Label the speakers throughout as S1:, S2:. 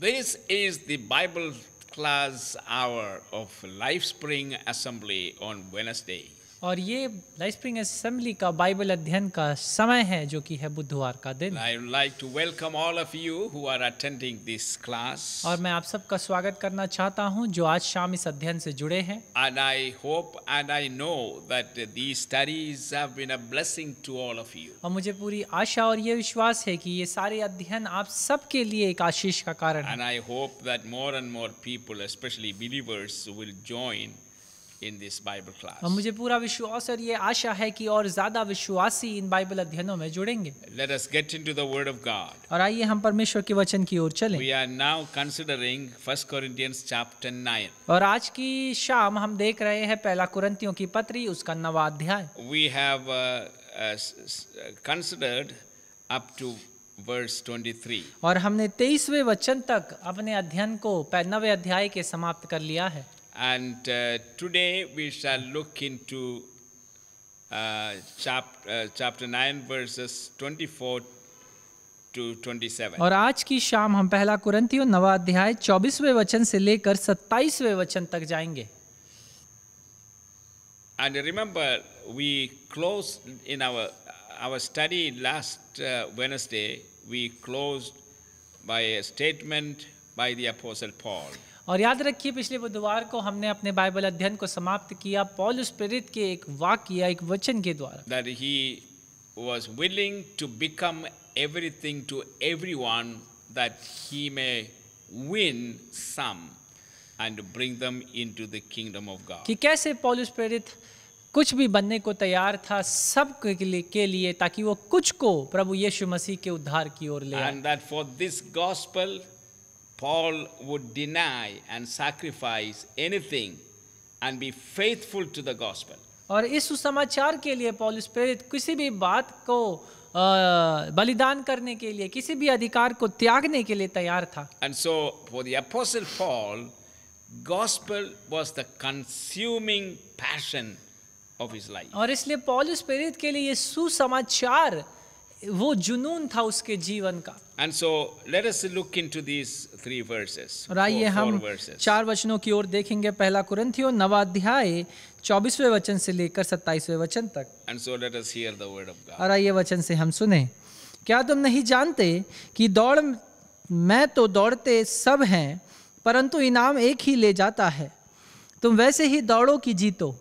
S1: This is the Bible class hour of Life Spring Assembly on Wednesday.
S2: और ये Life Spring Assembly का Bible अध्ययन का समय है जो कि है बुधवार का दिन
S1: I would like to welcome all of you who are attending this class
S2: और मैं आप सबका स्वागत करना चाहता हूं जो आज शाम इस अध्ययन से जुड़े हैं
S1: and I hope and I know that the studies have been a blessing to all of you
S2: और मुझे पूरी आशा और ये विश्वास है कि ये सारे अध्ययन आप सबके लिए एक आशीष का कारण है and
S1: I hope that more and more people specially believers will join in this Bible class
S2: और मुझे पूरा विश्वास और ये आशा है कि और ज़्यादा विश्वासी इन बाइबल अध्ययनों में जुड़ेंगे
S1: let us get into the word of God
S2: और आइए हम परमेश्वर के वचन की ओर चलें.
S1: We are now considering first Corinthians chapter 9.
S2: और आज की शाम हम देख रहे हैं पहला कुरंतियों की पत्री उसका नवा अध्याय.
S1: We have uh, up uh, to uh, up 23.
S2: और हमने तेईसवें वचन तक अपने अध्ययन को नवे अध्याय के समाप्त कर लिया है
S1: And uh, today we shall look into uh, chap, uh, chapter 9 verses 24 to 27. और आज
S2: की शाम हम पहला कुरंतियों नवा अध्याय 24वें वचन से लेकर 27वें वचन तक जाएंगे.
S1: And remember we closed in our our study last uh, Wednesday we closed by a statement by the apostle Paul.
S2: और याद रखिए पिछले बुधवार को हमने अपने बाइबल अध्ययन को समाप्त किया पॉलुस प्रेरित के एक वाक्य या एक वचन के द्वारा
S1: that he was willing to become everything to everyone that he may win some and bring them into the kingdom of God कि
S2: कैसे पॉलुस प्रेरित कुछ भी बनने को तैयार था सब के लिए, के लिए ताकि वो कुछ को प्रभु यीशु मसीह के उद्धार की ओर ले and
S1: that for this gospel Paul would deny and sacrifice anything and be faithful to the gospel.
S2: And so for the apostle Paul, gospel was the
S1: consuming passion of his life. And so let us look into these three verses. और आइए हम चार
S2: वचनों की ओर देखेंगे पहला कुरंथियो नवा अध्याय चौबीसवें वचन से लेकर सत्ताईसवें वचन तक
S1: And so let us hear the word of God.
S2: और आइए वचन से हम सुने क्या तुम नहीं जानते कि दौड़ मैं तो दौड़ते सब हैं परंतु इनाम एक ही ले जाता है तुम वैसे ही दौड़ो कि जीतो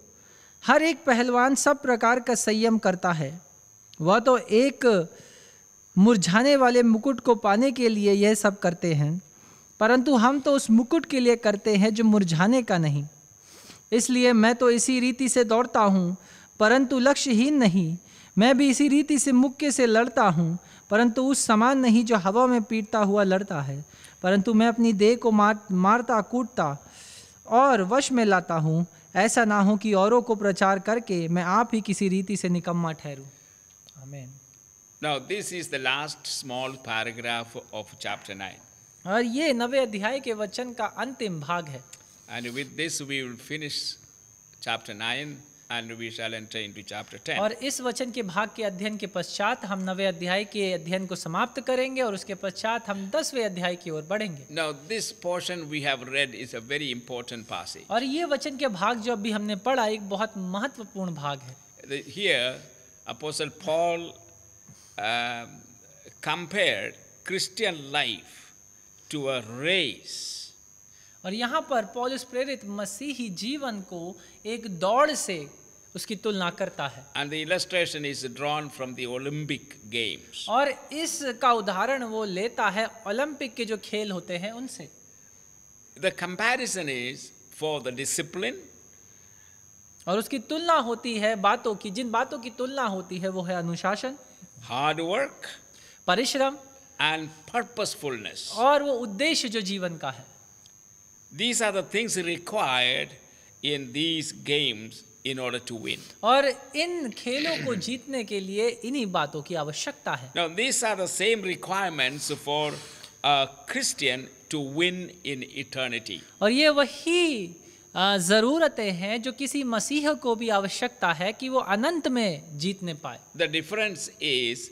S2: हर एक पहलवान सब प्रकार का संयम करता है वह तो एक मुरझाने वाले मुकुट को पाने के लिए यह सब करते हैं परंतु हम तो उस मुकुट के लिए करते हैं जो मुरझाने का नहीं इसलिए मैं तो इसी रीति से दौड़ता हूँ परंतु लक्ष्यहीन नहीं मैं भी इसी रीति से मुक्के से लड़ता हूँ परंतु उस समान नहीं जो हवा में पीटता हुआ लड़ता है परंतु मैं अपनी देह को मार मारता कूटता और वश में लाता हूँ ऐसा ना हो कि औरों को प्रचार करके मैं आप ही किसी रीति से निकम्मा ठहरूँ
S1: हमें Now this is the last small paragraph of chapter 9.
S2: और ये नवे अध्याय के वचन का अंतिम भाग है
S1: And with this we will finish chapter 9 and we shall enter into chapter 10. और
S2: इस वचन के भाग के अध्ययन के पश्चात हम नवे अध्याय के अध्ययन को समाप्त करेंगे और उसके पश्चात हम 10वें अध्याय की ओर बढ़ेंगे.
S1: Now this portion we have read is a very important passage.
S2: और ये वचन के भाग जो अभी हमने पढ़ा एक बहुत महत्वपूर्ण भाग
S1: है. Here apostle Paul uh, compared Christian life to a race.
S2: और यहाँ पर पॉलिस प्रेरित मसीही जीवन को एक दौड़ से उसकी तुलना करता है
S1: And the illustration
S2: is drawn from the
S1: Olympic games.
S2: और इसका उदाहरण वो लेता है ओलंपिक के जो खेल होते हैं उनसे
S1: The comparison is for the discipline.
S2: और उसकी तुलना होती है बातों की जिन बातों की तुलना होती है वो है अनुशासन हार्ड वर्क परिश्रम and purposefulness. और वो उद्देश्य जो जीवन का है
S1: These are the things required in these games in order to win.
S2: और इन खेलों को जीतने के लिए इन्हीं बातों की आवश्यकता है
S1: Now these are the same requirements for a Christian to win in eternity.
S2: और ये वही ज़रूरतें हैं जो किसी मसीह को भी आवश्यकता है कि वो अनंत में जीतने पाए
S1: The difference is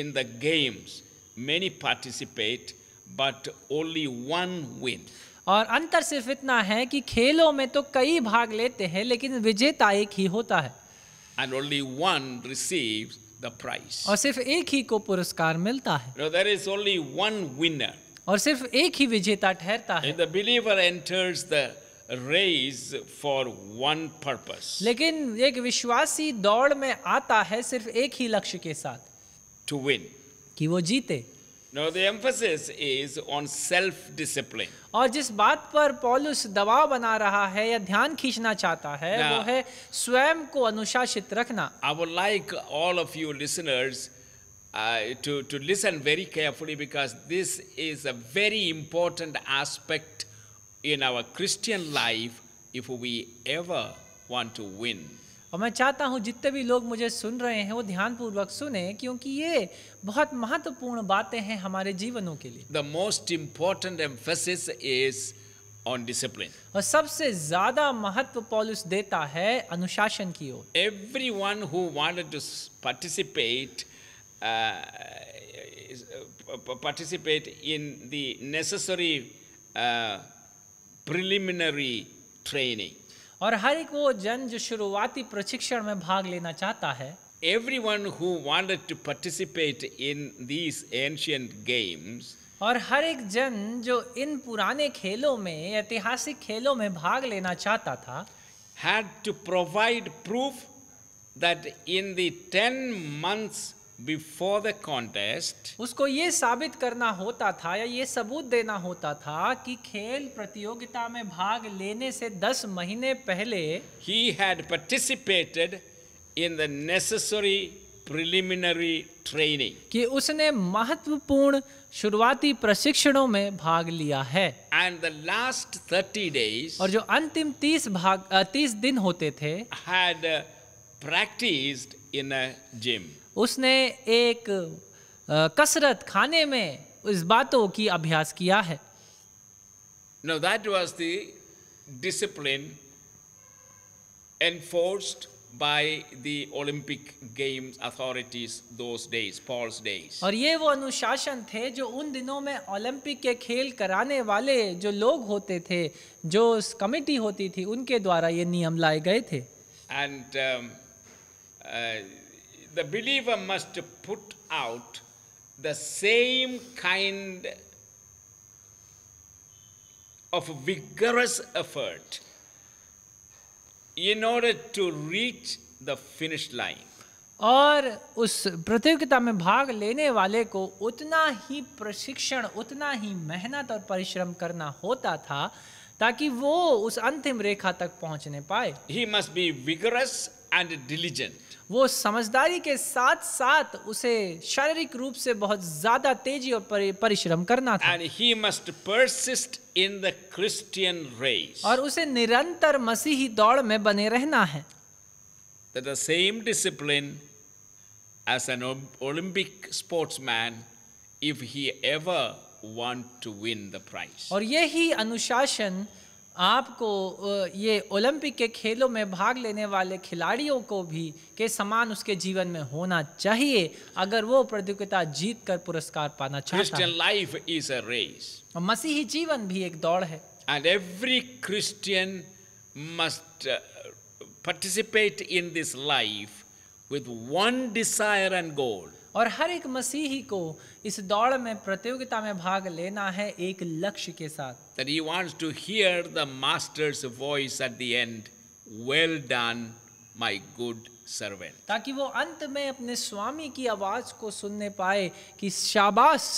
S1: in the games many participate, but only
S2: one win और अंतर सिर्फ इतना है कि खेलों में तो कई भाग लेते हैं लेकिन विजेता एक ही होता है
S1: And only one receives the prize. और सिर्फ
S2: एक ही को पुरस्कार मिलता है
S1: Now, there is only one winner.
S2: और सिर्फ एक ही विजेता ठहरता है And
S1: the believer enters the race for one purpose.
S2: लेकिन एक विश्वासी दौड़ में आता है सिर्फ एक ही लक्ष्य के साथ To win. कि वो जीते Now
S1: the emphasis is on self-discipline.
S2: और जिस बात पर पॉलुस दबाव बना रहा है या ध्यान खींचना चाहता है Now, वो है स्वयं को अनुशासित रखना I would like
S1: all of you listeners uh, to to listen very carefully because this is a very important aspect in our Christian life if we ever want to win.
S2: और मैं चाहता हूँ जितने भी लोग मुझे सुन रहे हैं वो ध्यानपूर्वक सुने क्योंकि ये बहुत महत्वपूर्ण बातें हैं हमारे जीवनों के लिए
S1: the most important emphasis is on discipline
S2: और सबसे ज्यादा महत्व पॉलिस देता है अनुशासन की ओर
S1: every one who to participate in in necessary preliminary training
S2: और हर एक वो जन जो शुरुआती प्रशिक्षण में भाग लेना चाहता है
S1: every one wanted in these ancient games
S2: और हर एक जन जो इन पुराने खेलों में ऐतिहासिक खेलों में भाग लेना चाहता था had to provide proof that in the 10 months
S1: before the contest
S2: उसको ये साबित करना होता था या ये सबूत देना होता था कि खेल प्रतियोगिता में भाग लेने से दस महीने पहले
S1: ही had participated in the necessary preliminary training
S2: कि उसने महत्वपूर्ण शुरुआती प्रशिक्षणों में भाग लिया है
S1: and the last thirty days और जो
S2: अंतिम तीस भाग तीस दिन होते थे
S1: had practised in a gym
S2: उसने एक कसरत खाने में इस बातों की अभ्यास किया है
S1: no that was the discipline enforced by the Olympic games authorities those days Paul's days और
S2: ये वो अनुशासन थे जो उन दिनों में ओलंपिक के खेल कराने वाले जो लोग होते थे जो उस कमिटी होती थी उनके द्वारा ये नियम लाए गए थे
S1: and the believer must put out the same kind of vigorous effort in order to reach the finish line.
S2: और उस प्रतियोगिता में भाग लेने वाले को उतना ही प्रशिक्षण उतना ही मेहनत और परिश्रम करना होता था ताकि वो उस अंतिम रेखा तक पहुंचने पाए
S1: he must be vigorous and diligent
S2: वो समझदारी के साथ साथ उसे शारीरिक रूप से बहुत ज्यादा तेजी और परिश्रम करना था and
S1: he must persist in the Christian race और
S2: उसे निरंतर मसीही दौड़ में बने रहना है
S1: the same discipline as an Olympic sportsman if he ever want to win the
S2: prize और यही अनुशासन आपको ये ओलंपिक के खेलों में भाग लेने वाले खिलाड़ियों को भी के समान उसके जीवन में होना चाहिए अगर वो प्रतियोगिता जीत कर पुरस्कार पाना चाहता
S1: है
S2: मसीही जीवन भी एक दौड़ है
S1: and every Christian must
S2: participate in this life with one desire and goal और हर एक मसीही को इस दौड़ में प्रतियोगिता में भाग लेना है एक लक्ष्य के साथ
S1: that he wants to hear the master's voice at the end well done my good servant
S2: ताकि वो अंत में अपने स्वामी की आवाज को सुनने पाए कि शाबाश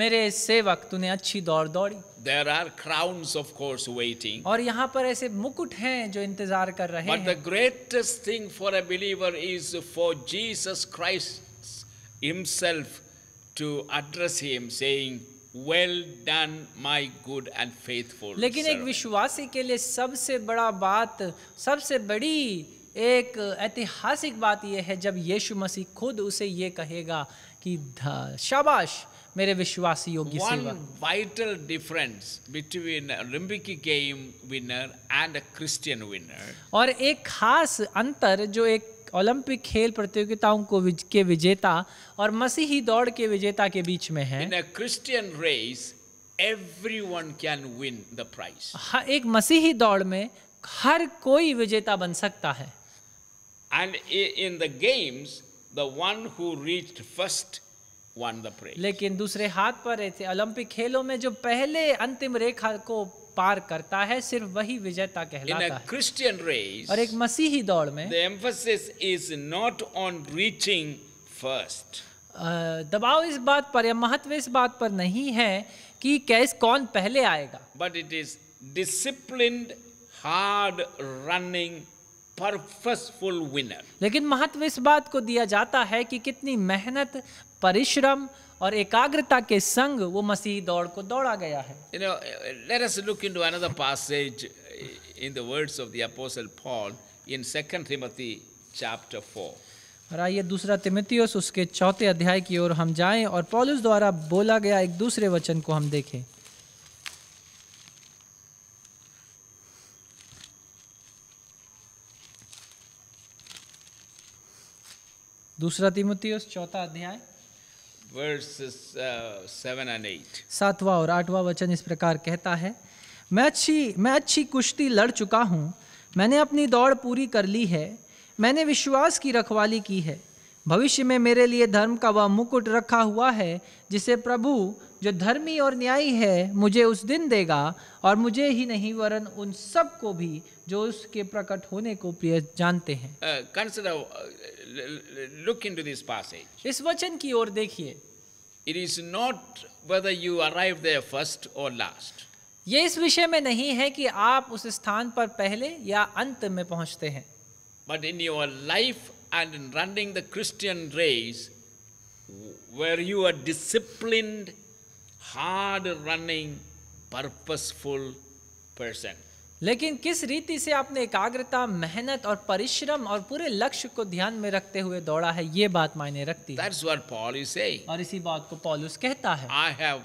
S2: मेरे सेवक तूने अच्छी दौड़ दौड़ी There are crowns
S1: of course waiting. और
S2: यहाँ पर ऐसे मुकुट हैं जो इंतजार कर रहे But हैं the
S1: greatest thing for a believer is for Jesus Christ himself to address him saying well done my good and faithful लेकिन एक
S2: विश्वासी के लिए सबसे बड़ा बात सबसे बड़ी एक ऐतिहासिक बात यह है जब यीशु मसीह खुद उसे ये कहेगा कि शाबाश मेरे विश्वासियों की सेवा
S1: vital difference between Olympic game winner and Christian winner
S2: और एक खास अंतर जो एक ओलंपिक खेल प्रतियोगिताओं को विज, के विजेता और मसीही दौड़ के विजेता के बीच में है Christian race everyone can win the prize एक मसीही दौड़ में हर कोई विजेता बन सकता है
S1: and in the games the one who reached first one the prize
S2: लेकिन दूसरे हाथ पर रहते ओलंपिक खेलों में जो पहले अंतिम रेखा को पार करता है सिर्फ वही विजेता कहलाता है
S1: क्रिश्चियन रेस और एक
S2: मसीही दौड़ में
S1: the emphasis is not on reaching first
S2: दबाव इस बात पर या महत्व इस बात पर नहीं है कि कैस कौन पहले आएगा
S1: but it is discipline hard running
S2: purposeful winner लेकिन महत्व इस बात को दिया जाता है कि कितनी मेहनत परिश्रम और एकाग्रता के संग वो मसीह दौड़ को दौड़ा गया है
S1: you know, let 4
S2: और आइए दूसरा तिमतियोस उसके चौथे अध्याय की ओर हम जाएं और पॉलिस द्वारा बोला गया एक दूसरे वचन को हम देखें दूसरा तिमतियोस चौथा अध्याय
S1: Uh,
S2: सातवां और आठवां वचन इस प्रकार कहता है मैं अच्छी मैं अच्छी कुश्ती लड़ चुका हूँ मैंने अपनी दौड़ पूरी कर ली है मैंने विश्वास की रखवाली की है भविष्य में मेरे लिए धर्म का वह मुकुट रखा हुआ है जिसे प्रभु जो धर्मी और न्यायी है मुझे उस दिन देगा और मुझे ही नहीं वरन उन सब को भी जो उसके प्रकट होने को प्रिय जानते हैं
S1: uh, consider, uh, look into this passage इस वचन की ओर देखिए it is not whether you arrive there first or
S2: last ये इस विषय में नहीं है कि आप उस स्थान पर पहले या अंत में पहुंचते हैं
S1: but in your life and in running the christian race where you are disciplined hard running purposeful person
S2: लेकिन किस रीति से आपने एकाग्रता मेहनत और परिश्रम और पूरे लक्ष्य को ध्यान में रखते हुए दौड़ा है ये बात मायने रखती That's है what Paul is saying. और इसी बात को पॉलुस कहता है I have,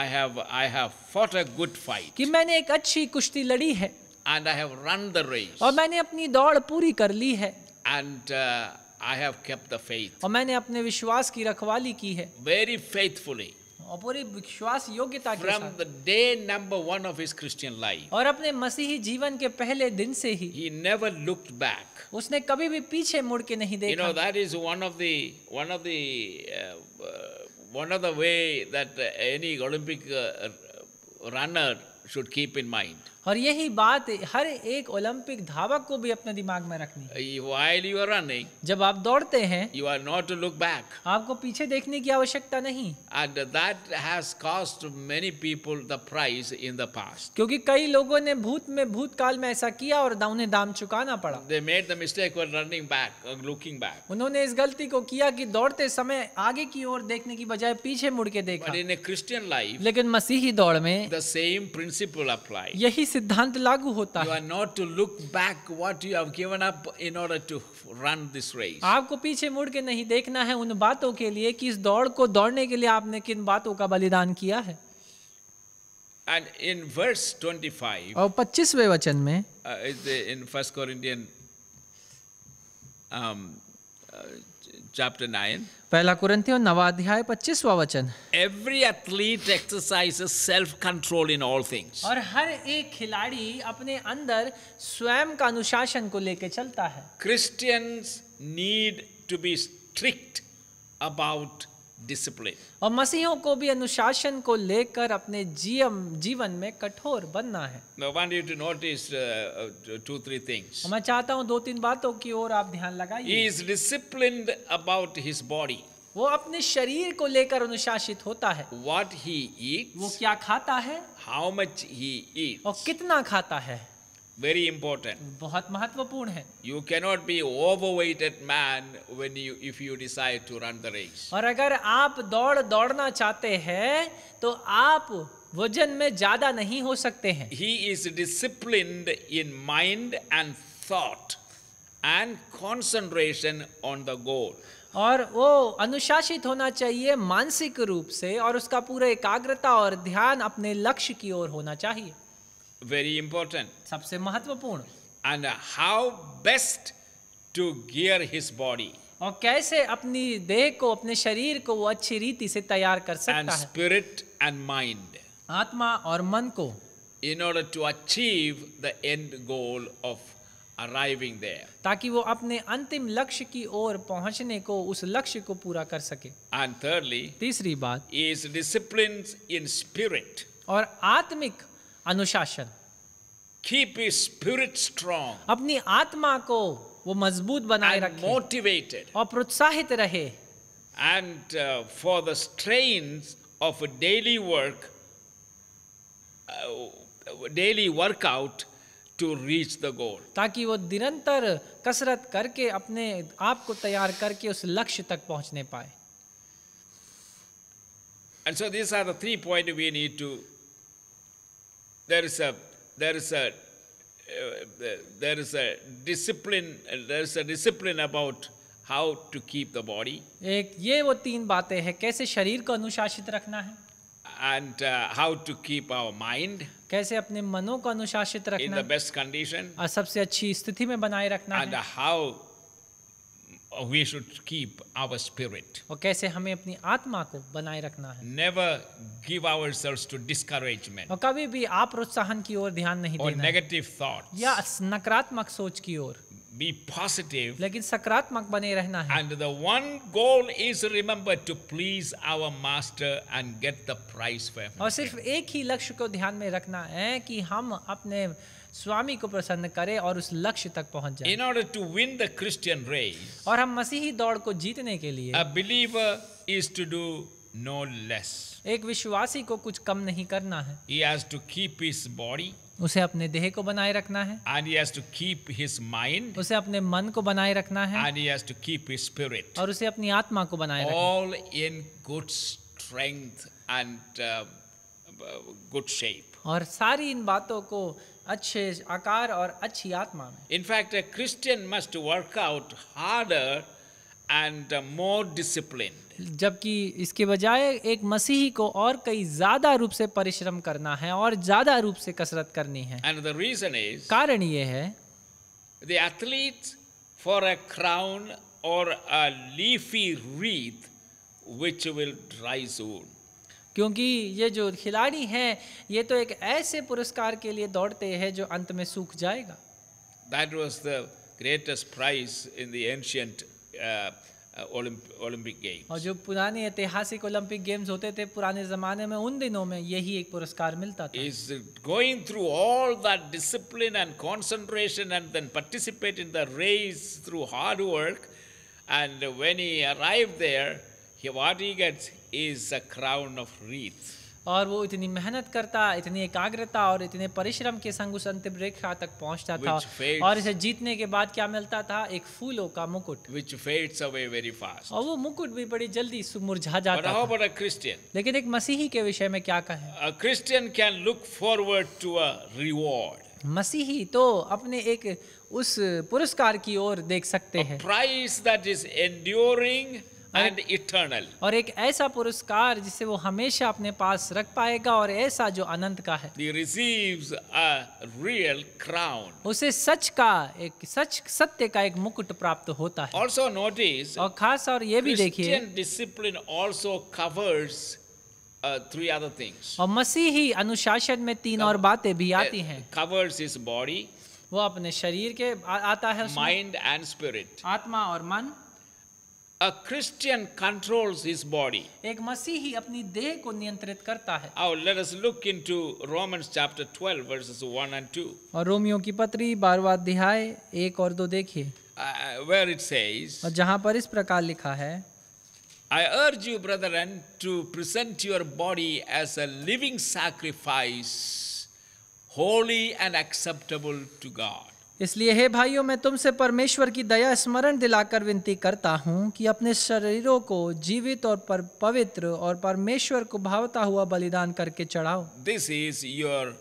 S2: I have, I have fought a good fight. कि मैंने एक अच्छी कुश्ती लड़ी है And I have run the race. और मैंने अपनी दौड़ पूरी कर ली है And, uh, I have kept the faith. और मैंने अपने विश्वास की रखवाली की है Very faithfully. पूरी विश्वास योग्यता के From the day number one of his Christian life. और अपने मसीही जीवन के पहले दिन से ही he never looked back. उसने कभी भी पीछे मुड़ के नहीं देखा. You know that is one of the one of the
S1: uh, one of the way that any Olympic uh, runner should keep in mind.
S2: और यही बात हर एक ओलंपिक धावक को भी अपने दिमाग में रखनी
S1: While you are running, जब आप दौड़ते हैं you are not to look back. आपको
S2: पीछे देखने की आवश्यकता नहीं
S1: And that has cost many people the price in the past.
S2: क्योंकि कई लोगों ने भूत में भूतकाल में ऐसा किया और उन्हें दाम चुकाना पड़ा
S1: They made the mistake of running back, looking back.
S2: उन्होंने इस गलती को किया कि दौड़ते समय आगे की ओर देखने की बजाय पीछे मुड़ के देखा But in a Christian life, लेकिन मसीही दौड़ में the same principle principle apply. यही सिद्धांत लागू होता है. You are not to look back what you have given up in order to run this race. आपको पीछे मुड़ के नहीं देखना है उन बातों के लिए कि इस दौड़ को दौड़ने के लिए आपने किन बातों का बलिदान किया है.
S1: And in verse 25. और 25वें वचन में. Uh, in First Corinthian um, uh, chapter 9.
S2: पहला कुरिन्थियों नवा अध्याय 25वां वचन
S1: every athlete exercises self control in all things और
S2: हर एक खिलाड़ी अपने अंदर स्वयं का अनुशासन को लेकर चलता है
S1: Christians need to be strict about discipline
S2: और मसीहों को भी अनुशासन को लेकर अपने जीवन जीवन में कठोर बनना है
S1: uh, uh, मैं
S2: चाहता हूँ दो तीन बातों की ओर आप ध्यान लगाइए ही अबाउट हिज बॉडी वो अपने शरीर को लेकर अनुशासित होता है वॉट ही ईट वो क्या खाता है हाउ मच ही कितना खाता है very important bahut महत्वपूर्ण hai
S1: you cannot be overweighted man when you if you decide to run the race
S2: aur agar aap daud daudna chahte hain to aap वजन में ज्यादा नहीं हो सकते हैं he is disciplined in mind and thought
S1: and concentration on the goal
S2: और वो अनुशासित होना चाहिए मानसिक रूप से और उसका पूरा एकाग्रता और ध्यान अपने लक्ष्य की ओर होना चाहिए very important सबसे महत्वपूर्ण and how best to gear his body और कैसे अपनी देह को अपने शरीर को वो अच्छी रीति से तैयार कर सकता and है spirit and mind आत्मा और मन को
S1: in order to achieve the end goal of arriving
S2: there ताकि वो अपने अंतिम लक्ष्य की ओर पहुंचने को उस लक्ष्य को पूरा कर सके
S1: and thirdly तीसरी बात is disciplines in spirit
S2: और आत्मिक अनुशासन कीप स्पिरिट स्ट्रॉन्ग अपनी आत्मा को वो मजबूत बनाए रखे मोटिवेटेड और प्रोत्साहित रहे
S1: and for the strains of daily work daily workout to reach the goal
S2: ताकि वो निरंतर कसरत करके अपने आप को तैयार करके उस लक्ष्य तक पहुंचने पाए
S1: and so this are the three point we need to there is a there is a uh, there is a discipline there is a discipline about how to keep the body.
S2: ek ye wo teen baatein hai kaise sharir ko अनुशासित rakhna hai and uh, how to keep our mind कैसे अपने मनों को अनुशासित रखना in the best condition और सबसे अच्छी स्थिति में बनाए रखना and है
S1: how we should keep our spirit.
S2: और कैसे हमें अपनी आत्मा को बनाए रखना है
S1: Never give ourselves to discouragement.
S2: और कभी भी आप प्रोत्साहन की ओर ध्यान नहीं or देना negative thoughts. या नकारात्मक सोच की ओर Be positive. लेकिन सकारात्मक बने रहना है And the one goal is remember
S1: to please our master and get the prize for him. और सिर्फ
S2: एक ही लक्ष्य को ध्यान में रखना है कि हम अपने स्वामी को प्रसन्न करे और उस लक्ष्य तक पहुंच जाए in order to win the Christian race और हम मसीही दौड़ को जीतने के लिए a believer
S1: is to do no less
S2: एक विश्वासी को कुछ कम नहीं करना है he has to keep his body उसे अपने देह को बनाए रखना है and he has to keep his mind उसे अपने मन को बनाए रखना है and he has to keep his spirit और उसे अपनी आत्मा को बनाए रखना है all
S1: in good strength and good shape
S2: और सारी इन बातों को अच्छे आकार और अच्छी आत्मा में
S1: in fact a Christian must workout harder and more discipline
S2: जबकि इसके बजाय एक मसीही को और कई ज्यादा रूप से परिश्रम करना है और ज्यादा रूप से कसरत करनी है
S1: एंड द रीजन इज
S2: कारण ये है
S1: the athlete for a crown और a leafy wreath which will dry zone
S2: क्योंकि ये जो खिलाड़ी हैं ये तो एक ऐसे पुरस्कार के लिए दौड़ते हैं जो अंत में सूख जाएगा
S1: that was the greatest prize in the Olympic games
S2: uh, uh, और जो पुराने ऐतिहासिक ओलंपिक गेम्स होते थे पुराने जमाने में उन दिनों में यही एक पुरस्कार मिलता था
S1: is going through all that discipline and concentration and then participate in the race through hard work and when he arrive there he what he gets is a crown of wreath.
S2: और वो इतनी मेहनत करता इतनी एकाग्रता और इतने परिश्रम के संग उस अंतिम रेखा तक पहुंचता था fades, और इसे जीतने के बाद क्या मिलता था एक फूलों का मुकुट which fades away very fast और वो मुकुट भी बड़ी जल्दी मुरझा जाता But how Christian? लेकिन एक मसीही के विषय में क्या कहें A can look
S1: forward to a reward
S2: मसीही तो अपने एक उस पुरस्कार की ओर देख सकते हैं prize that is enduring and eternal और एक ऐसा पुरस्कार जिसे वो हमेशा अपने पास रख पाएगा और ऐसा जो अनंत का है He receives a real उसे सच का एक सच सत्य का एक मुकुट प्राप्त होता है ऑल्सो नोटिस और खास और ये भी देखिए
S1: discipline also also three other things
S2: और मसीही अनुशासन में तीन और बातें भी uh, आती हैं
S1: कवर्स इज बॉडी वो अपने शरीर के आता है माइंड एंड स्पिरिट आत्मा और मन A Christian controls his body. एक मसीही अपनी देह को नियंत्रित करता है. Now let us look into Romans chapter 12 verses 1 and 2.
S2: और रोमियो की पत्री 12वां अध्याय 1 और 2 देखिए.
S1: where it says और
S2: जहां पर इस प्रकार लिखा है
S1: I urge you brethren to present your body as a living sacrifice holy and acceptable to God
S2: इसलिए हे भाइयों मैं तुमसे परमेश्वर की दया स्मरण दिलाकर विनती करता हूँ कि अपने शरीरों को जीवित और पर पवित्र और परमेश्वर को भावता हुआ बलिदान करके चढ़ाओ
S1: this is your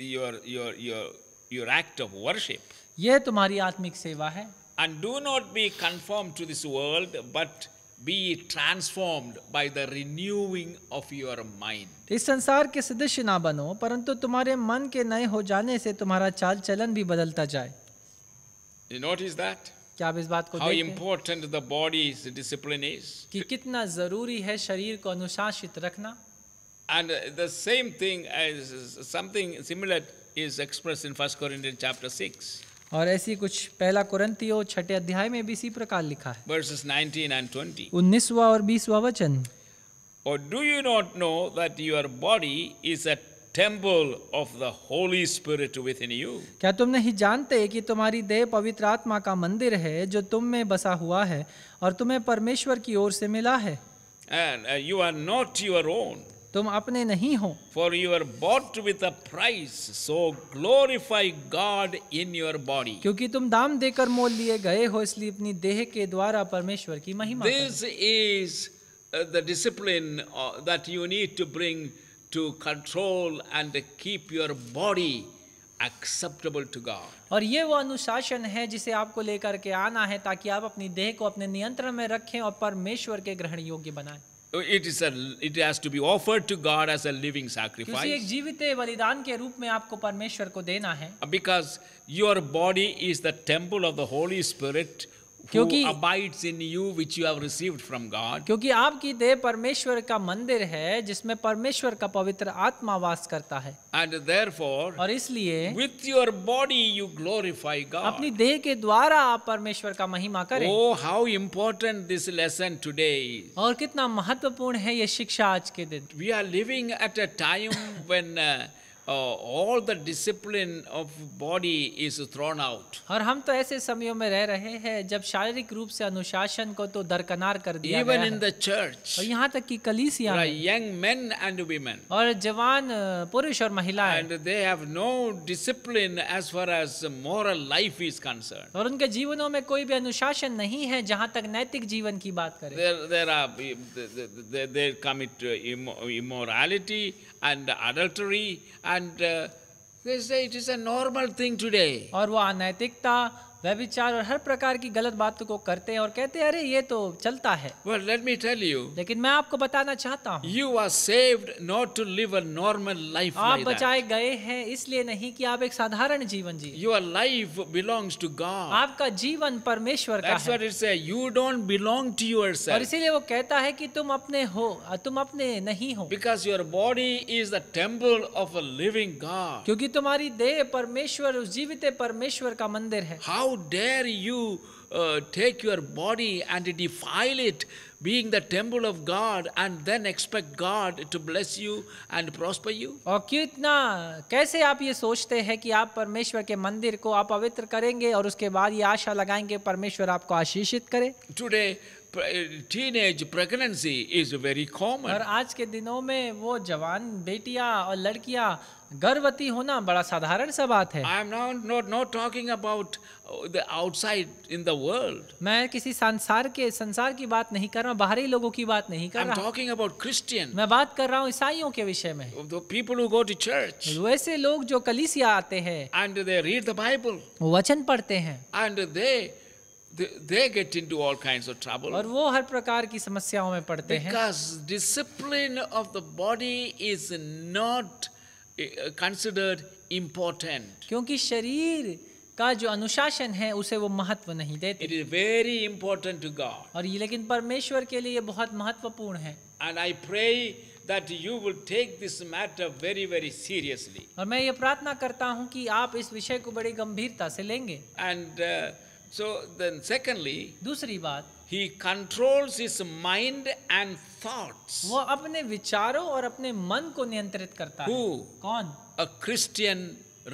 S1: your your your your act of worship
S2: यह तुम्हारी आत्मिक सेवा है
S1: and do not be conform to this world but be transformed by the renewing of your mind
S2: इस संसार के सदस्य ना बनो परंतु तुम्हारे मन के नए हो जाने से तुम्हारा चाल चलन भी बदलता जाए
S1: you notice that
S2: क्या आप इस बात को How
S1: important the body's discipline is
S2: कि कितना जरूरी है शरीर को अनुशासित रखना
S1: and the same thing as something similar is expressed in 1 Corinthians chapter 6
S2: और ऐसी कुछ पहला कुरंतियो छठे अध्याय में भी इसी प्रकार लिखा है
S1: वर्सेस 19 एंड 20
S2: उन्नीसवा और बीसवा वचन
S1: do you not know that your body is a a of the Holy Spirit within you
S2: क्या तुम नहीं जानते कि तुम्हारी देह पवित्र आत्मा का मंदिर है जो तुम में बसा हुआ है और तुम्हें परमेश्वर की ओर से मिला है
S1: and you are not your own
S2: तुम अपने नहीं हो
S1: for you are bought with a price so glorify God in your body
S2: क्योंकि तुम दाम देकर मोल लिए गए हो इसलिए अपनी देह के द्वारा परमेश्वर की महिमा this
S1: is the discipline that you need to bring to control and keep your body acceptable to God.
S2: और ये वो अनुशासन है जिसे आपको लेकर के आना है ताकि आप अपनी देह को अपने नियंत्रण में रखें और परमेश्वर के ग्रहण योग्य बनाएं
S1: it is a it has to be offered to god as a living sacrifice because your body is the temple of the holy spirit क्योंकि abides in you which you have received from God.
S2: क्योंकि आपकी देह परमेश्वर का मंदिर है जिसमें परमेश्वर का पवित्र आत्मा वास करता है
S1: And therefore, और इसलिए with your body you glorify God. अपनी
S2: देह के द्वारा आप परमेश्वर का महिमा करें Oh,
S1: how important this lesson today is. और कितना
S2: महत्वपूर्ण है ये शिक्षा आज
S1: के दिन We are living at a time when uh, uh, all the discipline of body is thrown out.
S2: और हम तो ऐसे समयों में रह रहे हैं जब शारीरिक रूप से अनुशासन को तो दरकनार कर दिया Even गया in the
S1: church,
S2: और यहाँ तक कि कलीसिया में
S1: young men and women,
S2: और जवान पुरुष और महिलाएं and they have no discipline as far as moral life is concerned. और उनके जीवनों में कोई भी अनुशासन नहीं है जहाँ तक नैतिक जीवन की बात करें. There, there are
S1: they, they, they commit immorality and adultery
S2: and uh, they say it is a normal thing today. और वो अनैतिकता व्यभिचार और हर प्रकार की गलत बात को करते हैं और कहते हैं अरे ये तो चलता है well, let me tell you, लेकिन मैं आपको बताना चाहता हूँ you are saved not to live a normal life आप like बचाए that. गए हैं इसलिए नहीं कि आप एक साधारण जीवन जी your life belongs to God आपका जीवन परमेश्वर का है what it say,
S1: you don't belong to yourself. और इसीलिए
S2: वो कहता है कि तुम अपने हो तुम अपने नहीं हो because your body is the temple of a living God क्योंकि तुम्हारी देह परमेश्वर उस जीवित परमेश्वर का मंदिर है how dare you uh, take your body and defile it, being the
S1: temple of God, and then expect God to bless you and prosper you? और क्यों इतना
S2: कैसे आप ये सोचते हैं कि आप परमेश्वर के मंदिर को आप पवित्र करेंगे और उसके बाद ये आशा लगाएंगे परमेश्वर आपको आशीषित करे
S1: Today teenage pregnancy is very
S2: common. और आज के दिनों में वो जवान बेटियां और लड़कियां गर्भवती होना बड़ा साधारण सा बात है I am not not not talking about the outside in the world मैं किसी संसार के संसार की बात नहीं कर रहा हूँ बाहरी लोगों की बात नहीं कर I am talking about Christian मैं बात कर रहा हूँ ईसाइयों के विषय में people who go to church वैसे लोग जो कलीसिया आते हैं and they read the Bible वचन पढ़ते हैं and they they, get into all kinds of trouble. और वो हर प्रकार की समस्याओं में पड़ते हैं. Because
S1: discipline of the body is not
S2: considered important. क्योंकि शरीर का जो अनुशासन है उसे वो महत्व नहीं देते. It is very important to God. और ये लेकिन परमेश्वर के लिए बहुत महत्वपूर्ण है.
S1: And I pray that you will take this matter very very
S2: seriously. और मैं ये प्रार्थना करता हूँ कि आप इस विषय को बड़ी गंभीरता से लेंगे. And uh, So then secondly, दूसरी बात He controls his mind and thoughts. वो अपने विचारों और अपने मन को नियंत्रित करता Who? है कौन A Christian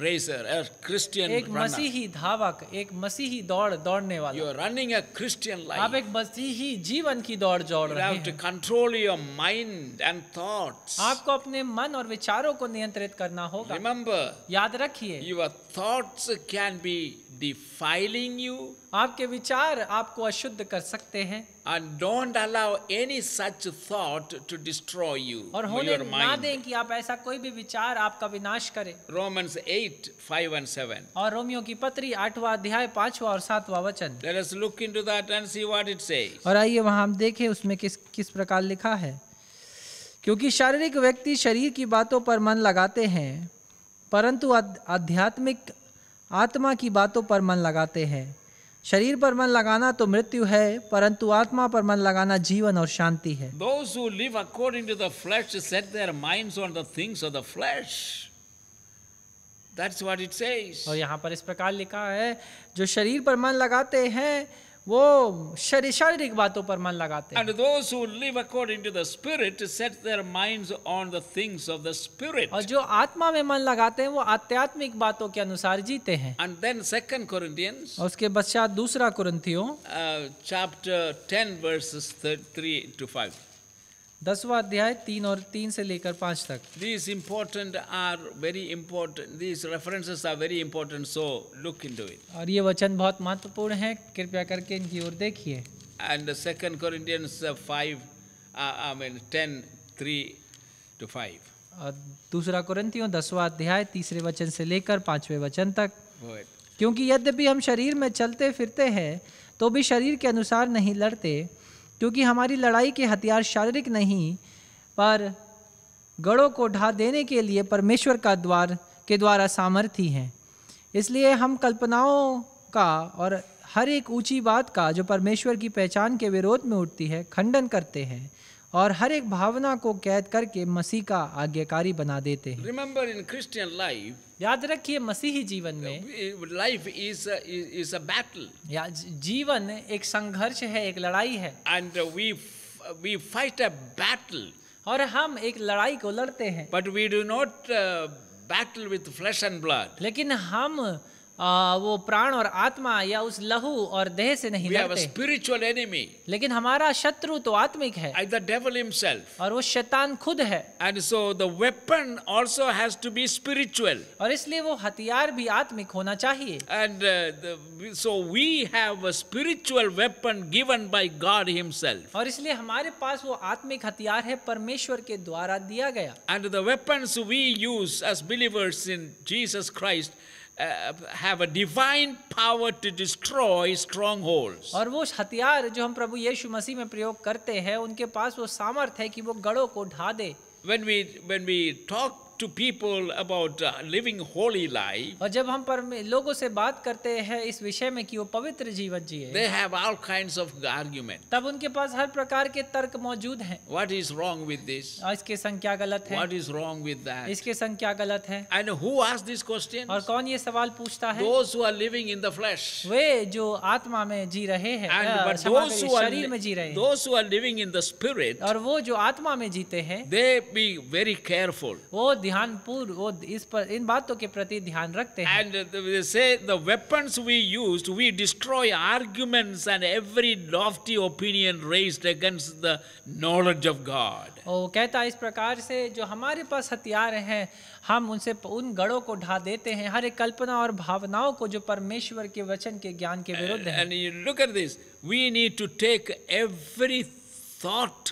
S2: racer, a Christian एक runner. मसीही धावक एक मसीही दौड़ दौड़ने वाला You are running a Christian life. आप एक मसीही जीवन की दौड़ दौड़ रहे हैं. You have to control your mind and thoughts. आपको अपने मन और विचारों को नियंत्रित करना होगा Remember, याद रखिए your thoughts can be defiling you आपके विचार आपको अशुद्ध कर सकते हैं and don't allow any such thought to destroy you और होने ना दें कि आप ऐसा कोई भी विचार आपका विनाश करे
S1: Romans 8 5 and 7
S2: और रोमियो की पत्री आठवां अध्याय पांचवा और सातवा वचन let us look into that
S1: and see what it says
S2: और आइए वहां हम देखें उसमें किस किस प्रकार लिखा है क्योंकि शारीरिक व्यक्ति शरीर की बातों पर मन लगाते हैं परंतु आध्यात्मिक आत्मा की बातों पर मन लगाते हैं शरीर पर मन लगाना तो मृत्यु है परंतु आत्मा पर मन लगाना जीवन और शांति है
S1: Those who live according to the flesh set their minds on the things of the flesh.
S2: That's what it says. और यहाँ पर इस प्रकार लिखा है जो शरीर पर मन लगाते हैं वो शारीरिक बातों पर मन लगाते हैं and those who
S1: live according to the spirit set their minds on the things of the spirit और
S2: जो आत्मा में मन लगाते हैं वो आध्यात्मिक बातों के अनुसार जीते हैं and then second corinthians और उसके पश्चात दूसरा कुरिन्थियों chapter 10 verses 3 to 5 दसवा अध्याय तीन और तीन से लेकर पांच तक this important are
S1: very important this references are very important so look in into it
S2: और ये वचन बहुत महत्वपूर्ण है कृपया करके इनकी ओर देखिए
S1: and Second Corinthians five I mean ten three two five
S2: और दूसरा कुरंतियों दसवा अध्याय तीसरे वचन से लेकर पांचवें वचन तक क्योंकि यद्यपि हम शरीर में चलते फिरते हैं तो भी शरीर के अनुसार नहीं लड़ते क्योंकि हमारी लड़ाई के हथियार शारीरिक नहीं पर गढ़ों को ढा देने के लिए परमेश्वर का द्वार के द्वारा सामर्थ्य हैं इसलिए हम कल्पनाओं का और हर एक ऊंची बात का जो परमेश्वर की पहचान के विरोध में उठती है खंडन करते हैं और हर एक भावना को कैद करके मसीह का आज्ञाकारी बना देते हैं रिमेंबर इन क्रिस्टियन लाइफ याद रखिए मसीही जीवन में life is is a battle जीवन एक संघर्ष है एक लड़ाई है and we we fight a battle और हम एक लड़ाई को लड़ते हैं but we do not battle with flesh and blood लेकिन हम uh, वो प्राण और आत्मा या उस लहू और देह से नहीं स्पिरिचुअल एनिमी लेकिन हमारा शत्रु तो आत्मिक है द डेविल हिमसेल्फ और वो शैतान खुद है and so the weapon also has to be spiritual और इसलिए वो हथियार भी आत्मिक होना चाहिए and so we have a spiritual weapon given by God himself और इसलिए हमारे पास वो आत्मिक हथियार है परमेश्वर के द्वारा दिया गया
S1: and the weapons we use as believers in Jesus Christ have a divine power to destroy strongholds.
S2: और वो हथियार जो हम प्रभु यीशु मसीह में प्रयोग करते हैं उनके पास वो सामर्थ है कि वो गढ़ों को ढा दे
S1: When we when we talk to people about uh, living holy life
S2: और जब हम logo se baat karte hain is vishay mein ki wo pavitra jeevan jiye they have all kinds of argument tab unke paas har prakar ke tark maujood hain what is wrong with this iske sang kya galat hai what is wrong with that iske sang kya galat hai and who asks this question aur kaun ye sawal poochta hai those who are living in the flesh ve jo atma mein ji rahe hain and uh, but those who are sharir mein ji rahe hain
S1: those who are living in the spirit
S2: aur wo jo atma mein jeete hain they be very careful wo ध्यान पूर्व वो इस पर इन बातों के प्रति ध्यान रखते हैं and they say the weapons we used we
S1: destroy arguments and every lofty opinion raised against the knowledge of God
S2: ओ कहता इस प्रकार से जो हमारे पास हथियार हैं हम उनसे उन गढ़ों को ढा देते हैं हर एक कल्पना और भावनाओं को जो परमेश्वर के वचन के ज्ञान के विरुद्ध
S1: है and you look at this we need to take every thought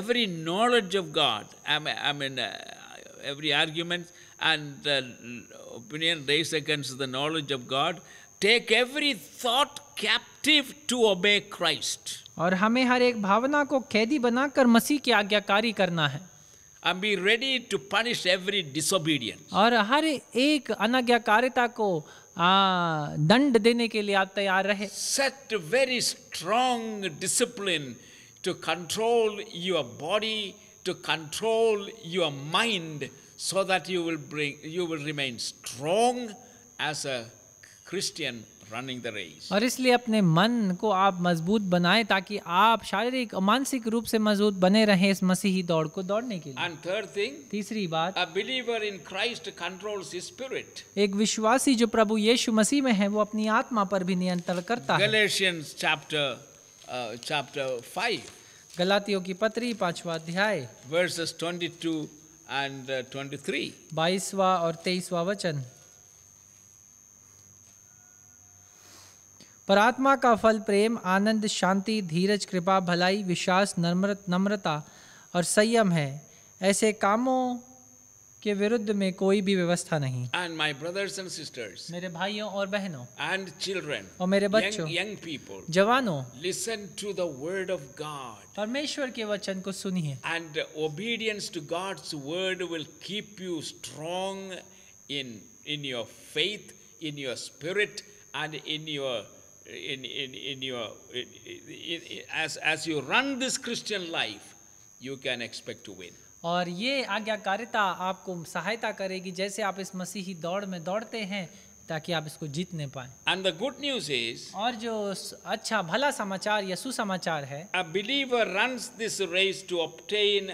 S1: every knowledge of God I mean every argument and the opinion raised against the knowledge of God. Take every thought captive to obey Christ.
S2: और हमें हर एक भावना को कैदी बनाकर मसीह की आज्ञाकारी करना है and be ready to punish every disobedience. और हर एक अनाज्ञाकारिता को दंड देने के लिए आप तैयार रहे Set
S1: very strong discipline to control your body to control your mind so that you will, bring, you will remain strong as a Christian running the race.
S2: aur isliye apne मन ko aap mazboot banaye taki aap sharirik aur mansik roop se mazboot bane rahe is masihi daud ko daudne ke
S1: liye And third thing, teesri baat a believer in Christ
S2: controls his spirit. ek vishwasi jo prabhu yeshu Masih mein hai wo apni atma par bhi niyantran karta hai
S1: Galatians chapter uh, chapter 5 गलातियों की
S2: पत्री पांचवा अध्याय
S1: versus 22 and 23
S2: बाईसवा और तेईसवा वचन पर आत्मा का फल प्रेम आनंद शांति धीरज कृपा भलाई विश्वास नम्रता और संयम है ऐसे कामों के विरुद्ध में कोई भी व्यवस्था नहीं
S1: and my brothers and sisters मेरे भाइयों और बहनों एंड चिल्ड्रन
S2: और मेरे बच्चों
S1: यंग पीपल जवानों listen to the word of God परमेश्वर के
S2: वचन को सुनिए
S1: and obedience to God's word will keep you strong in in your faith in your spirit and in your in in in your as as you run this Christian life you can expect to win
S2: और ये आज्ञाकारिता आपको सहायता करेगी जैसे आप इस मसीही दौड़ में दौड़ते हैं ताकि आप इसको जीतने पाए and the good
S1: news is
S2: और जो अच्छा भला समाचार या सुसमाचार है a
S1: believer runs this race to obtain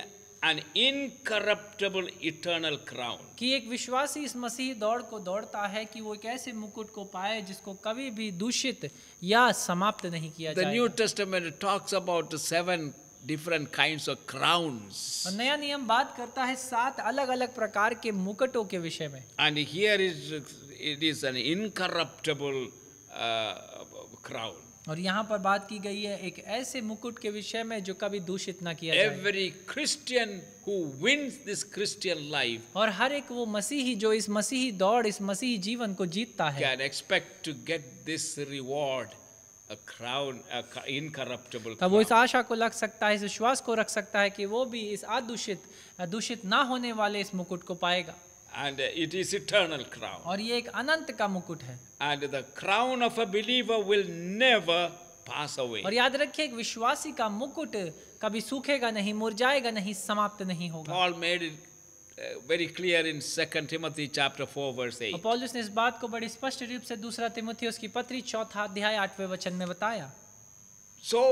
S1: an incorruptible eternal crown
S2: कि एक विश्वासी इस मसीह दौड़ को दौड़ता है कि वो एक ऐसे मुकुट को पाए जिसको कभी भी दूषित या समाप्त नहीं किया जाएगा the new
S1: testament talks about seven different kinds of crowns और
S2: नया नियम बात करता है सात अलग-अलग प्रकार के मुकुटों के विषय में
S1: and here is it is an incorruptible uh,
S2: crown और यहाँ पर बात की गई है एक ऐसे मुकुट के विषय में जो कभी दूषित ना किया जाए every
S1: Christian who wins this
S2: Christian life और हर एक वो मसीही जो इस मसीही दौड़ इस मसीही जीवन को जीतता है can expect to get this reward
S1: a crown, a incorruptible तब वो इस
S2: आशा को लग सकता है इस विश्वास को रख सकता है कि वो भी इस अदूषित दूषित ना होने वाले इस मुकुट को पाएगा and uh, it is eternal crown और ये एक अनंत का मुकुट है and the crown of a believer will never pass away और याद रखिए एक विश्वासी का मुकुट कभी सूखेगा नहीं मुरझाएगा नहीं समाप्त नहीं होगा Paul
S1: made it Uh, very clear in 2 Timothy chapter 4 verse 8.
S2: पौलुस ने इस बात को बड़ी स्पष्ट रूप से दूसरा तिमोथियस की पत्री चौथा अध्याय आठवें वचन में बताया. So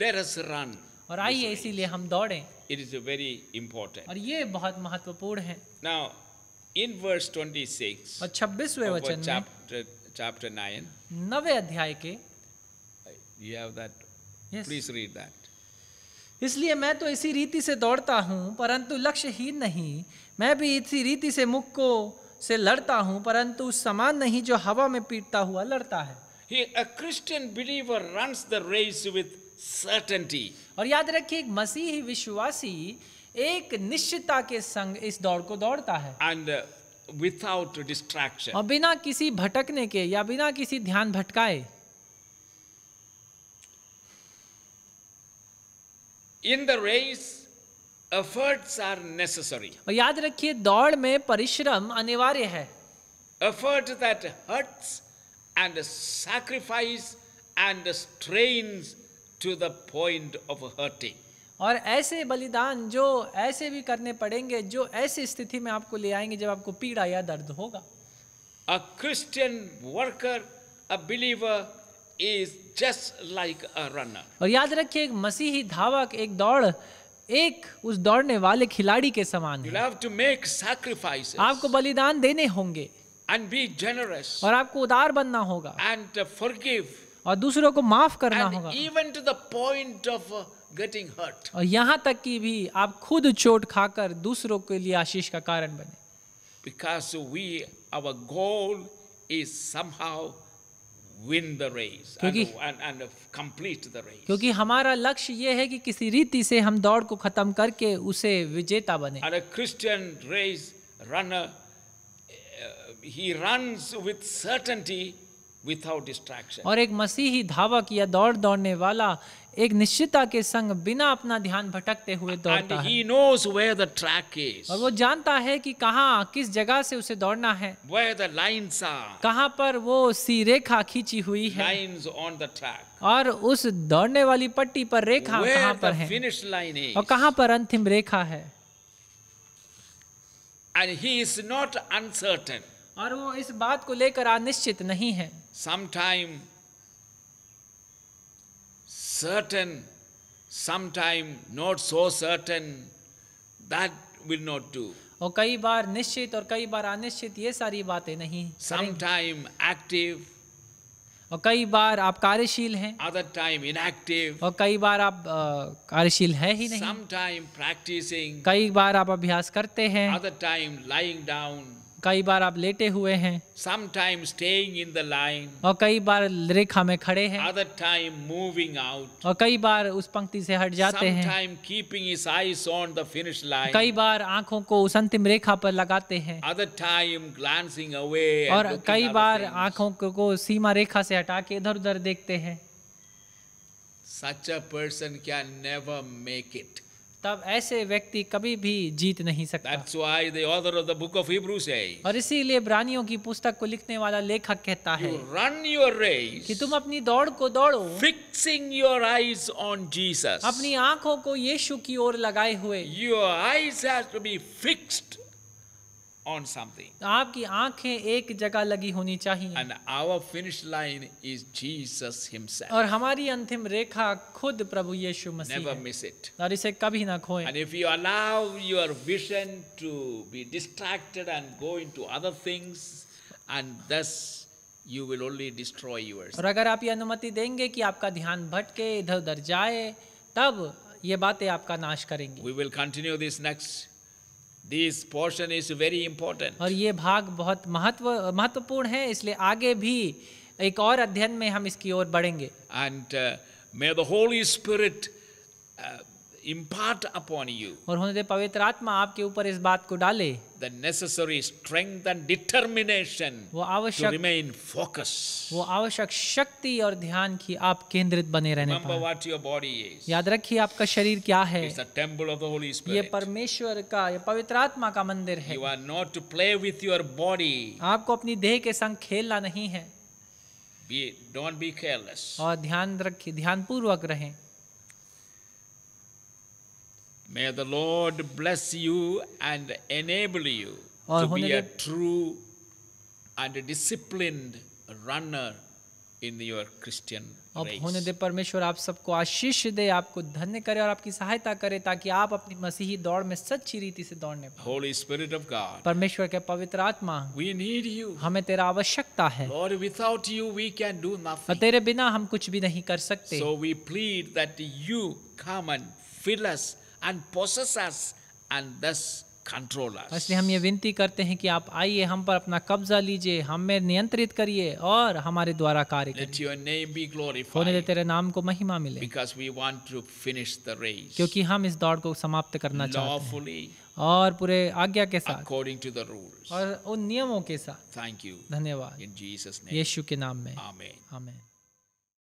S2: let us run. और आइए इसीलिए हम दौड़ें.
S1: It is very important. और
S2: ये बहुत महत्वपूर्ण है.
S1: Now in verse 26 और
S2: 26वें वचन में
S1: chapter chapter 9
S2: नवे अध्याय के
S1: you have that yes. please read that
S2: इसलिए मैं तो इसी रीति से दौड़ता हूँ परंतु लक्ष्यहीन नहीं मैं भी इसी रीति से मुख को से लड़ता हूं परंतु समान नहीं जो हवा में पीटता हुआ लड़ता है He, believer Christian the race with certainty और याद रखिए एक मसीही विश्वासी एक निश्चितता के संग इस दौड़ को दौड़ता है एंड uh, डिस्ट्रैक्शन और बिना किसी भटकने के या बिना किसी ध्यान भटकाए
S1: in the race efforts are necessary
S2: और याद रखिए दौड़ में परिश्रम अनिवार्य है
S1: effort that hurts and sacrifice and strains to the point of hurting
S2: और ऐसे बलिदान जो ऐसे भी करने पड़ेंगे जो ऐसी स्थिति में आपको ले आएंगे जब आपको पीड़ा या दर्द होगा
S1: a Christian worker a believer is just like a runner
S2: और याद रखिए एक मसीही धावक एक दौड़ एक उस दौड़ने वाले खिलाड़ी के समान है
S1: आपको
S2: बलिदान देने होंगे and be generous और आपको उदार बनना होगा and forgive और दूसरों को माफ करना and होगा
S1: even to the point of uh, getting hurt
S2: और यहाँ तक कि भी आप खुद चोट खाकर दूसरों के लिए आशीष का कारण बने because
S1: we our goal is somehow win the race क्योंकि and, and, and complete the race.
S2: क्योंकि हमारा लक्ष्य ये है कि किसी रीति से हम दौड़ को खत्म करके उसे विजेता बने
S1: and a Christian race runner uh, he runs with certainty without distraction और एक
S2: मसीही धावक या दौड़ दौड़ने वाला एक निश्चितता के संग बिना अपना ध्यान भटकते हुए दौड़ता he है
S1: knows where the track is, और वो
S2: जानता है कि कहाँ किस जगह से उसे दौड़ना है where
S1: the lines are,
S2: कहाँ पर वो सी रेखा खींची हुई है lines
S1: on the track.
S2: और उस दौड़ने वाली पट्टी पर रेखा where कहाँ पर है
S1: finish line is. और
S2: कहाँ पर अंतिम रेखा है And he is not uncertain. और वो इस बात को लेकर अनिश्चित नहीं है Sometime
S1: certain, sometime not so
S2: certain, that will not do. और कई बार निश्चित और कई बार अनिश्चित ये सारी बातें नहीं समटाइम एक्टिव और कई बार आप कार्यशील हैं अदर टाइम इनएक्टिव और कई बार आप कार्यशील है ही नहीं समाइम प्रैक्टिसिंग कई बार आप अभ्यास करते हैं अदर टाइम लाइंग डाउन कई बार आप लेटे हुए हैं sometime
S1: staying in the line
S2: और कई बार रेखा में खड़े हैं अदर
S1: टाइम मूविंग आउट
S2: और कई बार उस पंक्ति से हट जाते हैं time
S1: keeping his eyes on the finish line कई बार
S2: आंखों को उस अंतिम रेखा पर लगाते हैं
S1: अदर टाइम ग्लांसिंग अवे और कई बार
S2: आंखों को सीमा रेखा से हटा के इधर-उधर देखते हैं
S1: such a person can never make it
S2: तब ऐसे व्यक्ति कभी भी जीत नहीं सकता और इसीलिए ब्रानियों की पुस्तक को लिखने वाला लेखक कहता है रन योर रेस race, कि तुम अपनी दौड़ को दौड़ो
S1: fixing your eyes on Jesus अपनी
S2: आंखों को यीशु की ओर लगाए हुए
S1: your eyes has to be fixed on something.
S2: आपकी आंखें एक जगह लगी होनी चाहिए. And our finish line is Jesus Himself. और हमारी अंतिम रेखा खुद प्रभु यीशु मसीह Never miss it. और इसे कभी ना खोएं. And
S1: if you allow your vision to be distracted and go into other things, and thus you will only destroy yours. और अगर आप
S2: ये अनुमति देंगे कि आपका ध्यान भटके इधर उधर जाए, तब ये बातें आपका नाश करेंगी. We will continue this next This portion is very important. और ये भाग बहुत महत्व महत्वपूर्ण है इसलिए आगे भी एक और अध्ययन में हम इसकी ओर बढ़ेंगे And uh, may
S1: the Holy Spirit
S2: uh, impart upon you aur hone de pavitra atma aapke upar is baat ko dale the necessary
S1: strength and determination wo avashyak to remain focused
S2: वो आवश्यक शक्ति और ध्यान की आप केंद्रित बने रहने Remember
S1: what your body is.
S2: yaad rakhiye aapka sharir kya hai It's a
S1: temple of the Holy Spirit. ye
S2: parmeshwar ka ye pavitra atma ka mandir
S1: hai you are not to play with your body.
S2: aapko apni deh ke sang khelna nahi hai
S1: be, don't be careless.
S2: aur dhyan rakhiye dhyan purvak रहें
S1: May the Lord bless you and enable you to be a true and a disciplined runner in your Christian
S2: और होने दे परमेश्वर आप सबको आशीष दे आपको धन्य करे और आपकी सहायता करे ताकि आप अपनी मसीही दौड़ में सच्ची रीति से दौड़ने
S1: होली स्पिरिट ऑफ गॉड
S2: परमेश्वर के पवित्र आत्मा वी नीड यू हमें तेरा आवश्यकता है और without you we can do nothing तेरे बिना हम कुछ भी नहीं कर सकते so we
S1: plead that you come and fill us and possess us and thus control us. इसलिए
S2: हम ये विनती करते हैं कि आप आइए हम पर अपना कब्जा लीजिए हम में नियंत्रित करिए और हमारे द्वारा कार्य करिए Let your name be glorified. होने दे तेरे नाम को महिमा मिले Because we want to finish the race. क्योंकि हम इस दौड़ को समाप्त करना चाहते हैं lawfully और पूरे आज्ञा के साथ according to the rules. और उन नियमों के साथ थैंक यू धन्यवाद इन जीसस नेम यीशु के नाम में आमेन आमेन